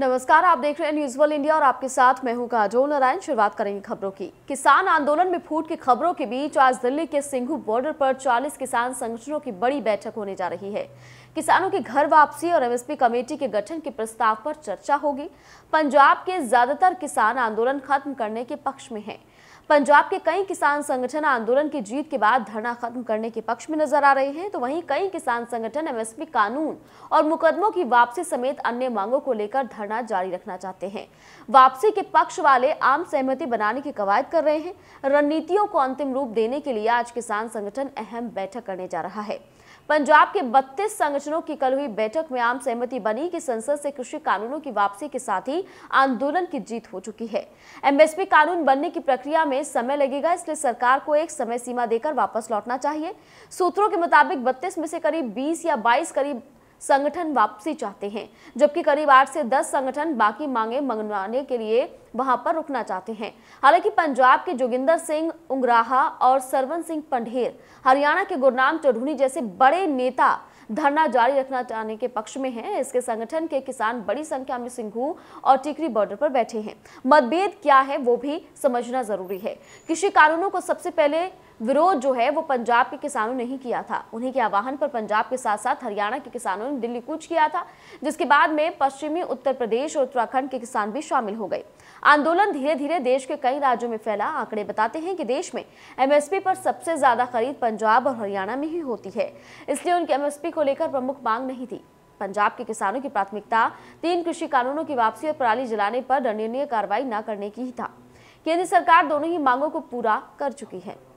नमस्कार आप देख रहे हैं न्यूज वर्ल्ड इंडिया और आपके साथ मैं हूं काजोल नारायण शुरुआत करेंगे खबरों की किसान आंदोलन में फूट की खबरों के बीच आज दिल्ली के सिंघू बॉर्डर पर 40 किसान संगठनों की बड़ी बैठक होने जा रही है किसानों की घर वापसी और एमएसपी कमेटी के गठन के प्रस्ताव पर चर्चा होगी पंजाब के ज्यादातर किसान आंदोलन खत्म करने के पक्ष में है पंजाब के कई किसान संगठन आंदोलन की जीत के बाद धरना खत्म करने के पक्ष में नजर आ रहे हैं तो वहीं कई किसान संगठन एमएसपी कानून और मुकदमों की वापसी समेत अन्य मांगों को लेकर धरना जारी रखना चाहते हैं वापसी के पक्ष वाले आम सहमति बनाने की कवायद कर रहे हैं रणनीतियों को अंतिम रूप देने के लिए आज किसान संगठन अहम बैठक करने जा रहा है पंजाब के 32 संगठनों की कल हुई बैठक में आम सहमति बनी कि संसद से कृषि कानूनों की वापसी के साथ ही आंदोलन की जीत हो चुकी है एमएसपी कानून बनने की प्रक्रिया में समय लगेगा इसलिए सरकार को एक समय सीमा देकर वापस लौटना चाहिए सूत्रों के मुताबिक बत्तीस में से करीब बीस या बाईस करीब संगठन वापसी चाहते हैं जबकि करीब आठ से दस संगठन बाकी मांगे मंगवाने के लिए वहां पर रुकना चाहते हैं हालांकि पंजाब के जोगिंदर सिंह उंगराहा और सरवन सिंह पंडेर हरियाणा के गुरनाम चौधरी जैसे बड़े नेता धरना जारी रखना चाहने के पक्ष में है इसके संगठन के किसान बड़ी संख्या में सिंघू और टिकरी बॉर्डर पर बैठे हैं मतभेद क्या है वो भी समझना जरूरी है कृषि कानूनों को सबसे पहले विरोध जो है वो पंजाब के किसानों ने ही किया था उन्हीं के आह्वान पर पंजाब के साथ साथ हरियाणा के किसानों ने दिल्ली कूच किया था जिसके बाद में पश्चिमी उत्तर प्रदेश और उत्तराखंड के किसान भी शामिल हो गए आंदोलन धीरे धीरे देश के कई राज्यों में फैला आंकड़े बताते हैं कि देश में एमएसपी पर सबसे ज्यादा खरीद पंजाब और हरियाणा में ही होती है इसलिए उनके एमएसपी को लेकर प्रमुख मांग नहीं थी पंजाब के किसानों की प्राथमिकता तीन कृषि कानूनों की वापसी और पराली जलाने पर दंडनीय कार्रवाई न करने की ही था केंद्र सरकार दोनों ही मांगों को पूरा कर चुकी है